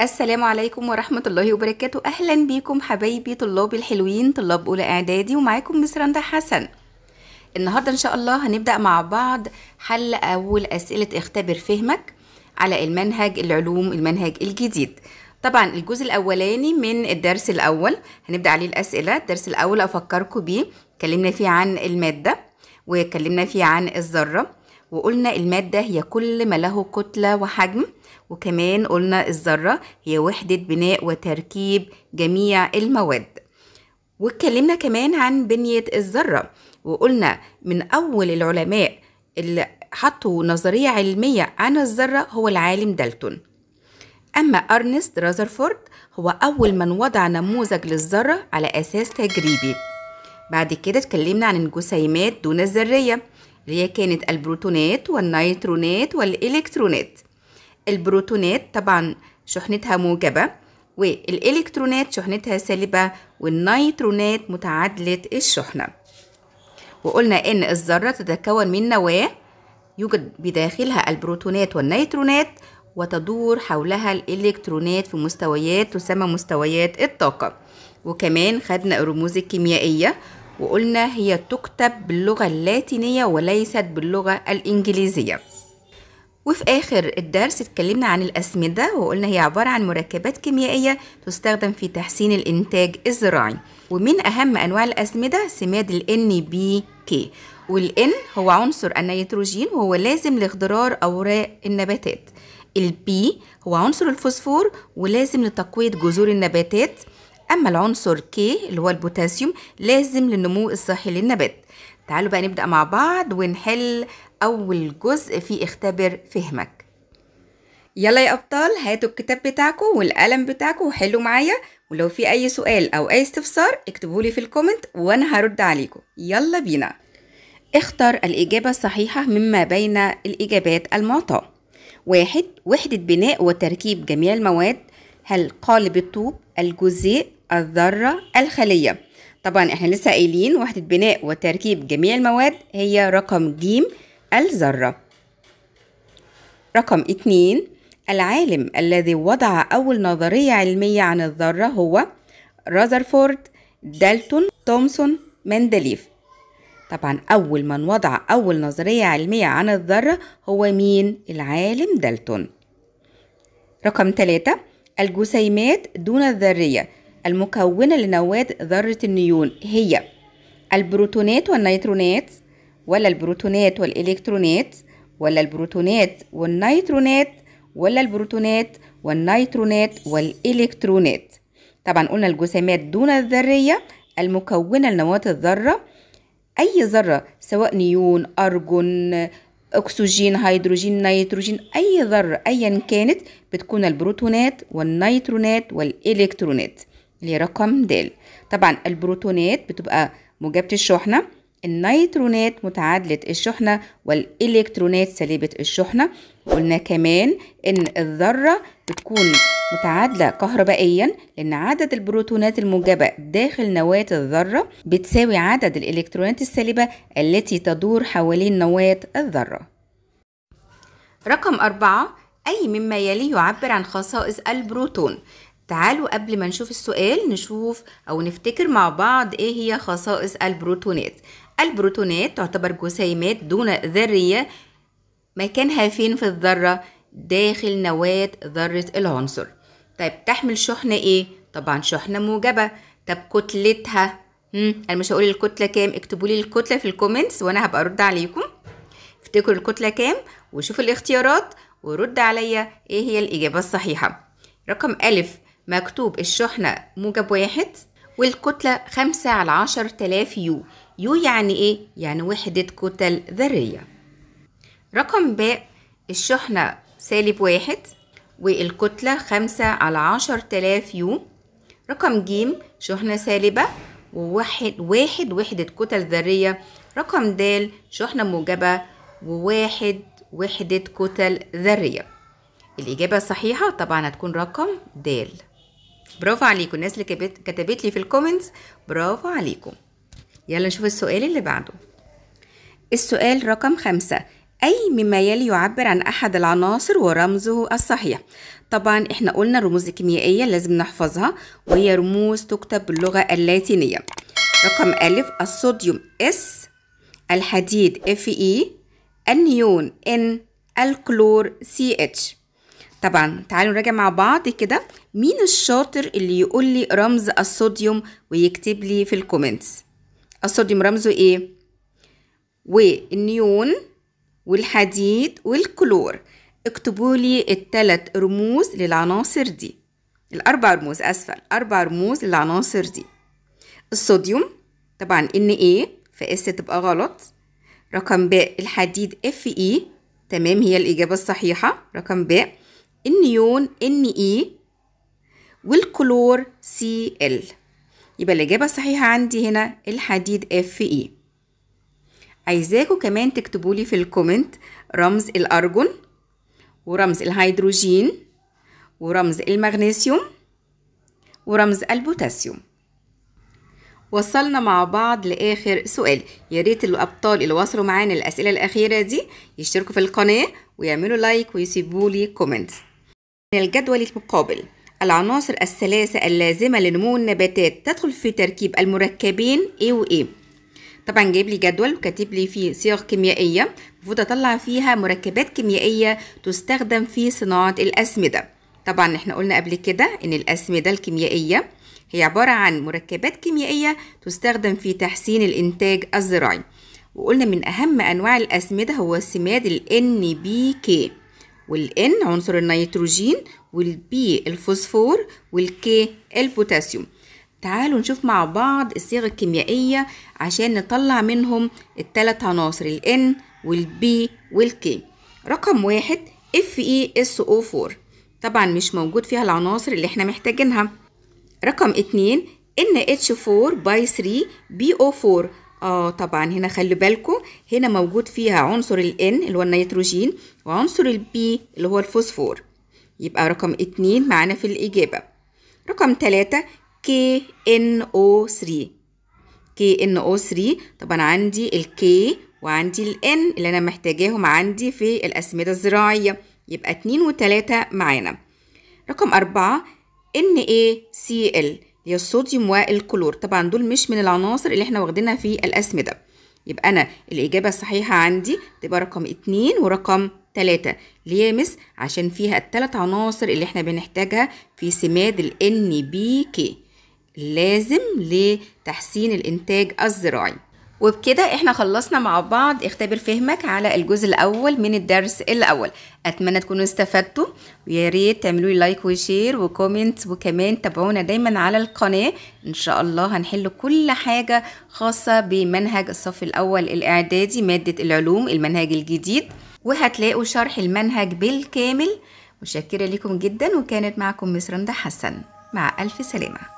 السلام عليكم ورحمة الله وبركاته أهلا بيكم حبايبي طلابي الحلوين طلاب أولى إعدادي ومعاكم مس رندا حسن النهاردة إن شاء الله هنبدأ مع بعض حل أول أسئلة اختبر فهمك على المنهج العلوم المنهج الجديد طبعا الجزء الأولاني من الدرس الأول هنبدأ عليه الأسئلة الدرس الأول أفكركم بيه اتكلمنا فيه عن المادة واتكلمنا فيه عن الذرة وقلنا المادة هي كل ما له كتلة وحجم وكمان قلنا الذرة هي وحدة بناء وتركيب جميع المواد واتكلمنا كمان عن بنية الذرة وقلنا من أول العلماء اللي حطوا نظرية علمية عن الذرة هو العالم دالتون أما أرنست رازرفورد هو أول من وضع نموذج للذرة على أساس تجريبي بعد كده اتكلمنا عن الجسيمات دون الذرية اللي هي كانت البروتونات والنيترونات والإلكترونات البروتونات طبعا شحنتها موجبة والإلكترونات شحنتها سالبة والنيترونات متعادلة الشحنة وقلنا إن الذرة تتكون من نواة يوجد بداخلها البروتونات والنيترونات وتدور حولها الإلكترونات في مستويات تسمى مستويات الطاقة وكمان خدنا الرموز الكيميائية وقلنا هي تكتب باللغة اللاتينية وليست باللغة الإنجليزية وفي آخر الدرس اتكلمنا عن الأسمدة وقلنا هي عبارة عن مركبات كيميائية تستخدم في تحسين الإنتاج الزراعي ومن أهم أنواع الأسمدة سماد الـ NBK N هو عنصر النيتروجين وهو لازم لاخضرار أوراق النباتات البي هو عنصر الفوسفور ولازم لتقوية جذور النباتات أما العنصر K اللي هو البوتاسيوم لازم للنمو الصحي للنبات تعالوا بقى نبدأ مع بعض ونحل أول جزء في اختبر فهمك يلا يا أبطال هاتوا الكتاب بتاعكم والقلم بتاعكم وحلوا معايا ولو في أي سؤال أو أي استفسار اكتبوا لي في الكومنت وأنا هرد عليكم يلا بينا اختر الإجابة الصحيحة مما بين الإجابات المعطاة واحد وحدة بناء وتركيب جميع المواد هل قالب الطوب الجزيء الذرة الخلية طبعا احنا لسه قايلين وحدة بناء وتركيب جميع المواد هي رقم ج الذرة رقم اتنين العالم الذي وضع أول نظرية علمية عن الذرة هو رازرفورد دالتون تومسون مندليف طبعا أول من وضع أول نظرية علمية عن الذرة هو مين؟ العالم دالتون رقم ثلاثة الجسيمات دون الذرية المكونة لنواة ذرة النيون هي البروتونات والنيترونات ولا البروتونات والإلكترونات ولا البروتونات والنيترونات ولا البروتونات والنيترونات والإلكترونات طبعا قلنا الجسيمات دون الذرية المكونة لنواة الذرة أي ذرة سواء نيون أرجون أكسجين هيدروجين نيتروجين أي ذرة أيا كانت بتكون البروتونات والنيترونات والإلكترونات لرقم د طبعا البروتونات بتبقى موجبة الشحنة النيترونات متعادلة الشحنة والإلكترونات سالبة الشحنة قلنا كمان إن الذرة بتكون متعادلة كهربائيا لأن عدد البروتونات الموجبة داخل نواة الذرة بتساوي عدد الإلكترونات السالبة التي تدور حوالين نواة الذرة رقم أربعة أي مما يلي يعبر عن خصائص البروتون تعالوا قبل ما نشوف السؤال نشوف أو نفتكر مع بعض إيه هي خصائص البروتونات البروتونات تعتبر جسيمات دون ذرية مكانها فين في الذرة داخل نواة ذرة العنصر طيب تحمل شحنة إيه؟ طبعا شحنة موجبة طب كتلتها مم. أنا مش هقول الكتلة كام اكتبوا لي الكتلة في الكومنتس وأنا هبقى أرد عليكم افتكروا الكتلة كام وشوفوا الاختيارات ورد عليا إيه هي الإجابة الصحيحة رقم ألف مكتوب الشحنة موجب واحد والكتلة خمسة على عشر تلاف يو يو يعني ايه؟ يعني وحدة كتل ذرية رقم ب الشحنة سالب واحد والكتلة خمسة على عشر تلاف يو رقم ج شحنة سالبة وواحد واحد وحدة كتل ذرية رقم د شحنة موجبة وواحد وحدة كتل ذرية الإجابة الصحيحة طبعا هتكون رقم د برافو عليكم الناس اللي كتبت لي في الكومنتس برافو عليكم يلا نشوف السؤال اللي بعده السؤال رقم خمسة أي مما يلي يعبر عن أحد العناصر ورمزه الصحيح طبعا احنا قلنا الرموز الكيميائية لازم نحفظها وهي رموز تكتب باللغة اللاتينية رقم ألف الصوديوم S الحديد Fe النيون N الكلور CH طبعا تعالوا نراجع مع بعض كده مين الشاطر اللي يقول لي رمز الصوديوم ويكتب لي في الكومنتس الصوديوم رمزه ايه والنيون والحديد والكلور اكتبوا لي الثلاث رموز للعناصر دي الاربع رموز اسفل اربع رموز للعناصر دي الصوديوم طبعا ان ايه فاس تبقى غلط رقم ب الحديد اف اي تمام هي الاجابه الصحيحه رقم ب النيون ان اي والكلور سي ال يبقى الإجابة الصحيحة عندي هنا الحديد اف اي e. عايزاكم كمان تكتبوا لي في الكومنت رمز الأرجون ورمز الهيدروجين ورمز المغنيسيوم ورمز البوتاسيوم وصلنا مع بعض لآخر سؤال ياريت الأبطال اللي وصلوا معانا الأسئلة الأخيرة دي يشتركوا في القناة ويعملوا لايك ويسيبوا لي كومنتس من الجدول المقابل العناصر الثلاثة اللازمة لنمو النباتات تدخل في تركيب المركبين A و A طبعا جايب لي جدول وكاتب لي فيه صيغ كيميائية المفروض اطلع فيها مركبات كيميائية تستخدم في صناعة الأسمدة طبعا احنا قلنا قبل كده ان الأسمدة الكيميائية هي عبارة عن مركبات كيميائية تستخدم في تحسين الإنتاج الزراعي وقلنا من أهم أنواع الأسمدة هو السماد ال NPK والان عنصر النيتروجين والبي الفوسفور والكي البوتاسيوم تعالوا نشوف مع بعض الصيغ الكيميائية عشان نطلع منهم التلات عناصر الN والB والK رقم واحد FeSO4 طبعا مش موجود فيها العناصر اللي احنا محتاجينها رقم اتنين NH4 by 3 BO4 اه طبعا هنا خلي بالكم هنا موجود فيها عنصر ال N اللي هو النيتروجين وعنصر ال B اللي هو الفوسفور يبقى رقم اتنين معانا في الإجابة رقم تلاتة KNO3 KNO3 طبعا عندي ال K وعندي ال N اللي أنا محتاجاهم عندي في الأسمدة الزراعية يبقى اتنين وتلاتة معانا رقم أربعة NaCl هي الصوديوم والكلور طبعا دول مش من العناصر اللي احنا واخدينها في الاسمده يبقى انا الاجابه الصحيحه عندي تبقى رقم 2 ورقم 3 ليه مس عشان فيها الثلاث عناصر اللي احنا بنحتاجها في سماد ال NBK لازم لتحسين الانتاج الزراعي وبكده احنا خلصنا مع بعض اختبر فهمك على الجزء الاول من الدرس الاول اتمنى تكونوا استفدتوا ويا ريت تعملوا لي لايك وشير وكومنت وكمان تابعونا دايما على القناه ان شاء الله هنحل كل حاجه خاصه بمنهج الصف الاول الاعدادي ماده العلوم المنهج الجديد وهتلاقوا شرح المنهج بالكامل مشكره ليكم جدا وكانت معكم مس حسن مع الف سلامه